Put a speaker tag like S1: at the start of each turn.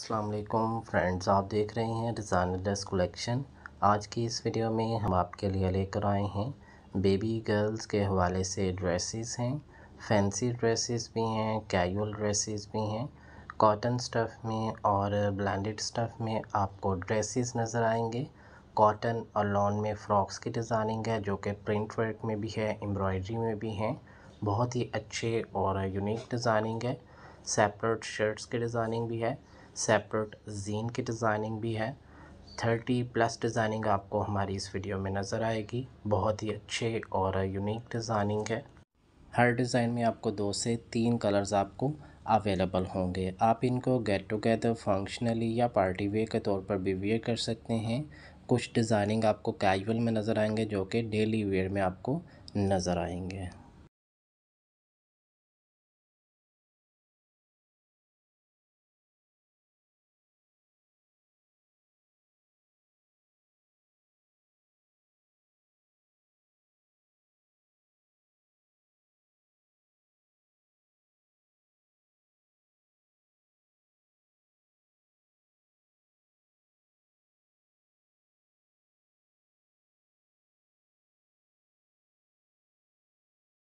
S1: अस्सलाम वालेकुम फ्रेंड्स आप देख रहे हैं डिजाइनर ड्रेस कलेक्शन आज की इस वीडियो में हम आपके लिए लेकर आए हैं बेबी गर्ल्स के हवाले से ड्रेसेस हैं फैंसी ड्रेसेस भी हैं कैजुअल ड्रेसेस भी हैं कॉटन स्टफ़ में और ब्लेंडेड स्टफ़ में आपको ड्रेसेस नज़र आएंगे कॉटन और लॉन में फ़्रॉक्स की डिज़ाइनिंग है जो कि प्रिंट वर्क में भी है एम्ब्रॉयडरी में भी हैं बहुत ही अच्छे और यूनिक डिज़ाइनिंग है सेपरेट शर्ट्स की डिज़ाइनिंग भी है सेपरेट जीन की डिज़ाइनिंग भी है थर्टी प्लस डिज़ाइनिंग आपको हमारी इस वीडियो में नज़र आएगी बहुत ही अच्छे और यूनिक डिज़ाइनिंग है हर डिज़ाइन में आपको दो से तीन कलर्स आपको अवेलेबल होंगे आप इनको गेट टुगेदर फंक्शनली या पार्टी वेयर के तौर पर भी वेयर कर सकते हैं कुछ डिज़ाइनिंग आपको कैजुअल में नज़र आएंगे जो कि डेली वेयर में आपको नज़र आएंगे